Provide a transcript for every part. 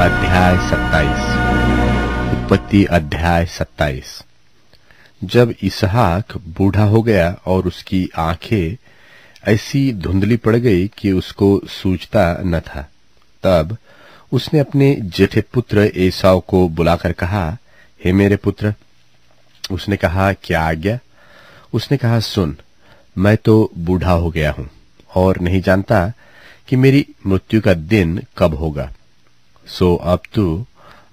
अध्याय सत्ताईस उत्पत्ति अध्याय सत्ताईस जब इसहाक बूढ़ा हो गया और उसकी आंखें ऐसी धुंधली पड़ गई कि उसको सूझता न था तब उसने अपने जेठे पुत्र ऐसाओ को बुलाकर कहा हे मेरे पुत्र उसने कहा क्या आज्ञा उसने कहा सुन मैं तो बूढ़ा हो गया हूं और नहीं जानता कि मेरी मृत्यु का दिन कब होगा सो अब तू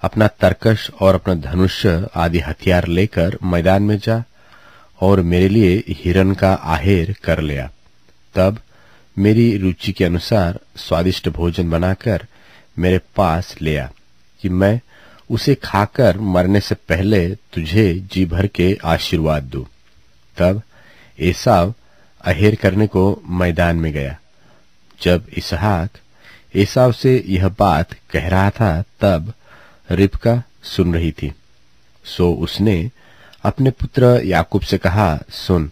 अपना तरकश और अपना धनुष आदि हथियार लेकर मैदान में जा और मेरे लिए हिरन का आहेर कर लिया तब मेरी रुचि के अनुसार स्वादिष्ट भोजन बनाकर मेरे पास लिया कि मैं उसे खाकर मरने से पहले तुझे जी भर के आशीर्वाद दू तब ऐसा अहेर करने को मैदान में गया जब इसहाक एसाव से यह बात कह रहा था तब रिपका सुन रही थी सो उसने अपने पुत्र याकूब से कहा सुन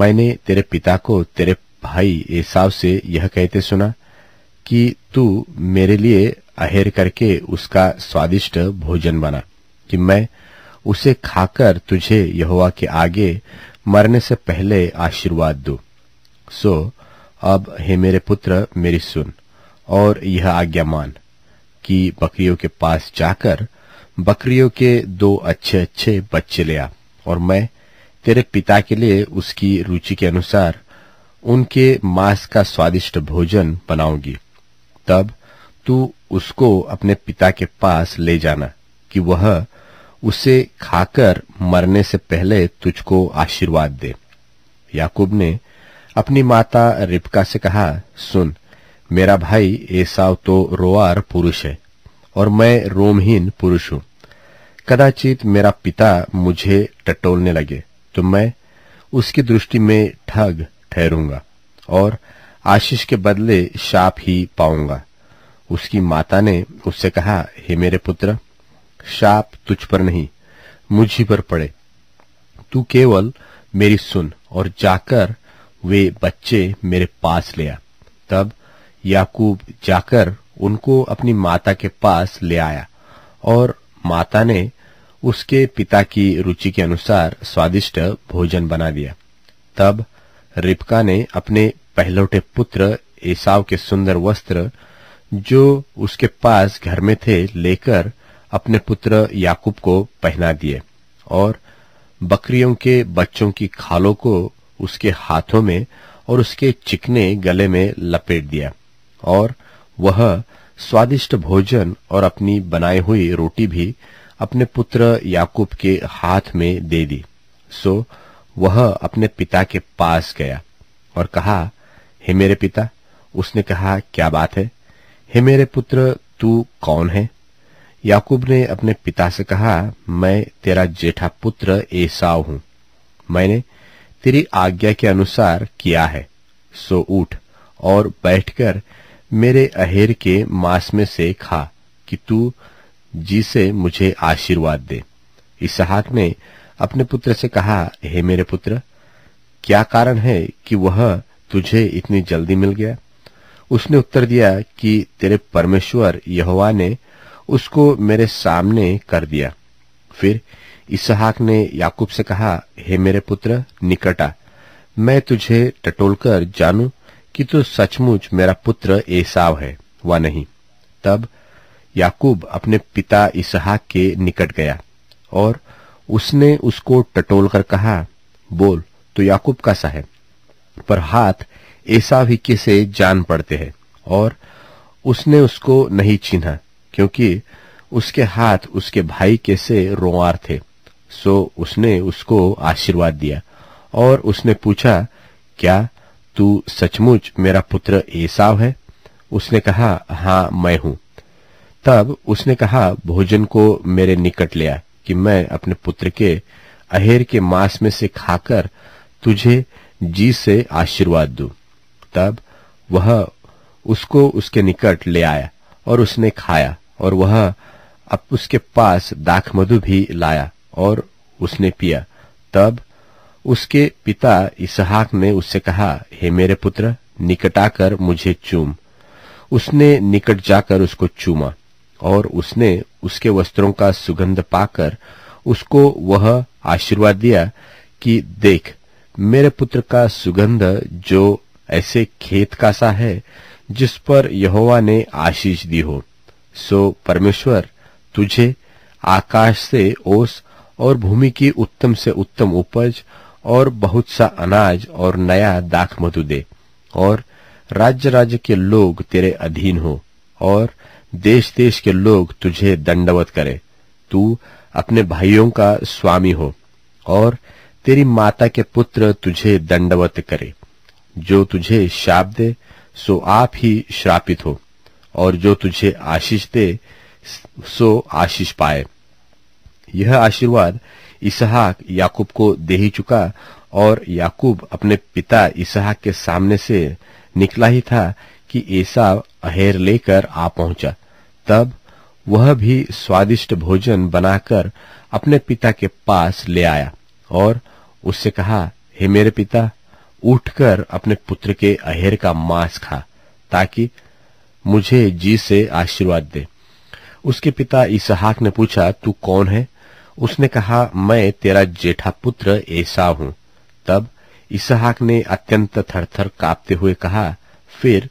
मैंने तेरे पिता को तेरे भाई ऐसा से यह कहते सुना कि तू मेरे लिए अहेर करके उसका स्वादिष्ट भोजन बना कि मैं उसे खाकर तुझे यहोवा के आगे मरने से पहले आशीर्वाद दू सो अब हे मेरे पुत्र मेरी सुन और यह आज्ञा मान कि बकरियों के पास जाकर बकरियों के दो अच्छे अच्छे बच्चे ले आ और मैं तेरे पिता के लिए उसकी रुचि के अनुसार उनके मांस का स्वादिष्ट भोजन बनाऊंगी तब तू उसको अपने पिता के पास ले जाना कि वह उसे खाकर मरने से पहले तुझको आशीर्वाद दे याकूब ने अपनी माता रिपका से कहा सुन मेरा भाई एसाव तो रोआर पुरुष है और मैं रोमहीन पुरुष हूं कदाचित मेरा पिता मुझे टटोलने लगे तो मैं उसकी दृष्टि में ठग ठहरूंगा और आशीष के बदले शाप ही पाऊंगा उसकी माता ने उससे कहा हे मेरे पुत्र शाप तुझ पर नहीं मुझी पर पड़े तू केवल मेरी सुन और जाकर वे बच्चे मेरे पास ले आ तब याकूब जाकर उनको अपनी माता के पास ले आया और माता ने उसके पिता की रुचि के अनुसार स्वादिष्ट भोजन बना दिया तब रिपका ने अपने पहलौटे पुत्र एसाव के सुंदर वस्त्र जो उसके पास घर में थे लेकर अपने पुत्र याकूब को पहना दिए और बकरियों के बच्चों की खालों को उसके हाथों में और उसके चिकने गले में लपेट दिया और वह स्वादिष्ट भोजन और अपनी बनाई हुई रोटी भी अपने पुत्र याकूब के हाथ में दे दी सो वह अपने पिता के पास गया और कहा हे मेरे पिता उसने कहा क्या बात है हे मेरे पुत्र तू कौन है याकूब ने अपने पिता से कहा मैं तेरा जेठा पुत्र एसाव हूं मैंने तेरी आज्ञा के अनुसार किया है सो उठ और बैठकर मेरे अहेर के मांस में से खा कि तू जी से मुझे आशीर्वाद दे इसहाक ने अपने पुत्र से कहा हे मेरे पुत्र क्या कारण है कि वह तुझे इतनी जल्दी मिल गया उसने उत्तर दिया कि तेरे परमेश्वर यहोवा ने उसको मेरे सामने कर दिया फिर इसहाक ने याकूब से कहा हे मेरे पुत्र निकटा मैं तुझे टटोलकर जानू कि तू तो सचमुच मेरा पुत्र एसाव है व नहीं तब याकूब अपने पिता इसहाक के निकट गया और उसने उसको टटोल कर कहा बोल तो याकूब का सा है पर हाथ ऐसा भी किसे जान पड़ते हैं और उसने उसको नहीं छीना क्योंकि उसके हाथ उसके भाई के से रोआर थे सो उसने उसको आशीर्वाद दिया और उसने पूछा क्या तू सचमुच मेरा पुत्र एसाव है उसने कहा हाँ मैं हूं तब उसने कहा भोजन को मेरे निकट ले आ कि मैं अपने पुत्र के अहेर के मांस में से खाकर तुझे जी से आशीर्वाद दू तब वह उसको उसके निकट ले आया और उसने खाया और वह अब उसके पास दाखमधु भी लाया और उसने पिया तब उसके पिता इसहाक ने उससे कहा हे मेरे पुत्र निकट आकर मुझे चूम उसने निकट जाकर उसको चूमा और उसने उसके वस्त्रों का सुगंध पाकर उसको वह आशीर्वाद दिया कि देख मेरे पुत्र का सुगंध जो ऐसे खेत का सा है जिस पर यहोवा ने आशीष दी हो सो परमेश्वर तुझे आकाश से ओस और भूमि की उत्तम से उत्तम उपज और बहुत सा अनाज और नया दाख मधु दे और राज्य राज्य के लोग तेरे अधीन हो और देश देश के लोग तुझे दंडवत करे तू अपने भाइयों का स्वामी हो और तेरी माता के पुत्र तुझे दंडवत करे जो तुझे शाप दे सो आप ही श्रापित हो और जो तुझे आशीष दे सो आशीष पाए यह आशीर्वाद इसहाक याकूब को दे ही चुका और याकूब अपने पिता इसहाक के सामने से निकला ही था कि ऐसा अहेर लेकर आ पहुंचा तब वह भी स्वादिष्ट भोजन बनाकर अपने पिता के पास ले आया और उससे कहा हे मेरे पिता उठकर अपने पुत्र के अहेर का मांस खा ताकि मुझे जी से आशीर्वाद दे उसके पिता इसहाक ने पूछा तू कौन है उसने कहा मैं तेरा जेठा पुत्र ऐसा हूँ तब इसहाक ने अत्यंत थरथर कांपते हुए कहा फिर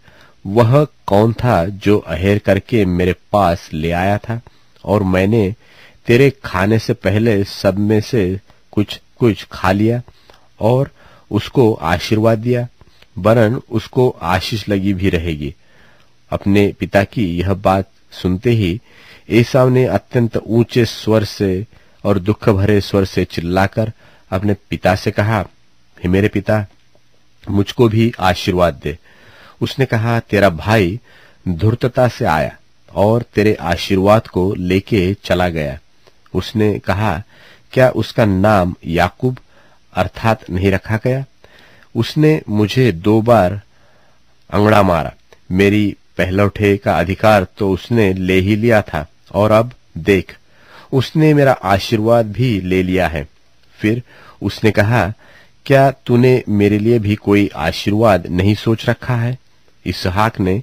वह कौन था जो अहेर करके मेरे पास ले आया था और मैंने तेरे खाने से पहले सब में से कुछ कुछ खा लिया और उसको आशीर्वाद दिया वरन उसको आशीष लगी भी रहेगी अपने पिता की यह बात सुनते ही ऐसा ने अत्यंत ऊंचे स्वर से और दुख भरे स्वर से चिल्लाकर अपने पिता से कहा हे मेरे पिता मुझको भी आशीर्वाद दे उसने कहा तेरा भाई धूर्तता से आया और तेरे आशीर्वाद को लेके चला गया उसने कहा क्या उसका नाम याकूब अर्थात नहीं रखा गया उसने मुझे दो बार अंगड़ा मारा मेरी पहलौठे का अधिकार तो उसने ले ही लिया था और अब देख उसने मेरा आशीर्वाद भी ले लिया है फिर उसने कहा क्या तूने मेरे लिए भी कोई आशीर्वाद नहीं सोच रखा है इसहाक ने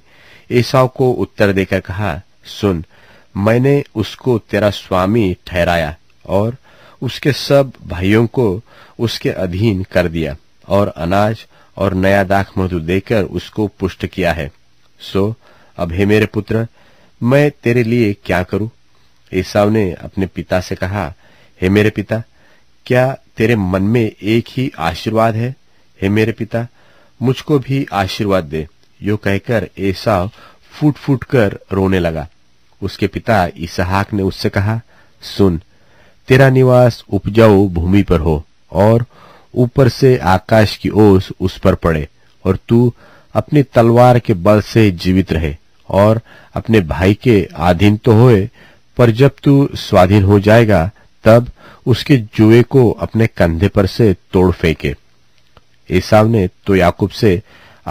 ऐसा को उत्तर देकर कहा सुन मैंने उसको तेरा स्वामी ठहराया और उसके सब भाइयों को उसके अधीन कर दिया और अनाज और नया दाख मधु देकर उसको पुष्ट किया है सो अब हे मेरे पुत्र मैं तेरे लिए क्या करूं ईसाव ने अपने पिता से कहा हे मेरे पिता क्या तेरे मन में एक ही आशीर्वाद है हे मेरे पिता मुझको भी आशीर्वाद दे यो कहकर ऐसाव फूट फूट कर रोने लगा उसके पिता इसहाक ने उससे कहा सुन तेरा निवास उपजाऊ भूमि पर हो और ऊपर से आकाश की ओस उस पर पड़े और तू अपनी तलवार के बल से जीवित रहे और अपने भाई के आधीन तो होए पर जब तू स्वाधीन हो जाएगा तब उसके जुए को अपने कंधे पर से तोड़ फेंके ईसाव ने तो याकूब से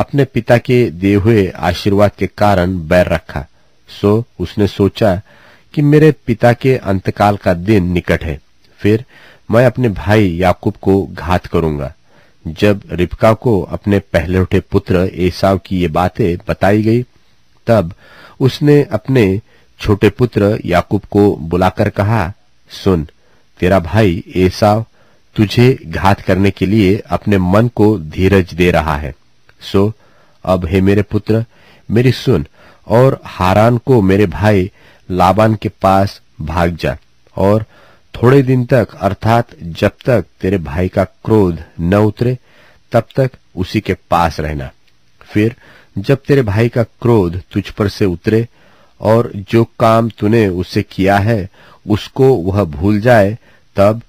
अपने पिता के दिए हुए आशीर्वाद के कारण बैर रखा सो उसने सोचा कि मेरे पिता के अंतकाल का दिन निकट है फिर मैं अपने भाई याकूब को घात करूंगा जब रिपका को अपने पहले उठे पुत्र एसाव की ये बातें बताई गई तब उसने अपने छोटे पुत्र याकूब को बुलाकर कहा सुन तेरा भाई एसाव तुझे घात करने के लिए अपने मन को धीरज दे रहा है सो अब हे मेरे पुत्र मेरी सुन और हारान को मेरे भाई लाबान के पास भाग जा और थोड़े दिन तक अर्थात जब तक तेरे भाई का क्रोध न उतरे तब तक उसी के पास रहना फिर जब तेरे भाई का क्रोध तुझ पर से उतरे और जो काम तूने उसे किया है उसको वह भूल जाए तब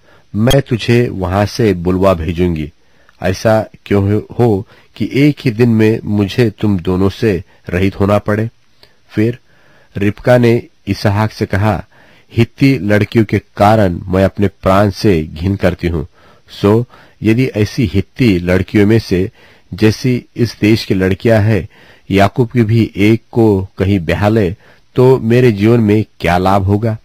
मैं तुझे वहां से बुलवा भेजूंगी ऐसा क्यों हो कि एक ही दिन में मुझे तुम दोनों से रहित होना पड़े फिर रिपका ने इसहाक से कहा हित्ती लड़कियों के कारण मैं अपने प्राण से घिन करती हूँ सो यदि ऐसी हित्ती लड़कियों में से जैसी इस देश की लड़कियां हैं याकूब की भी एक को कहीं बहा ले तो मेरे जीवन में क्या लाभ होगा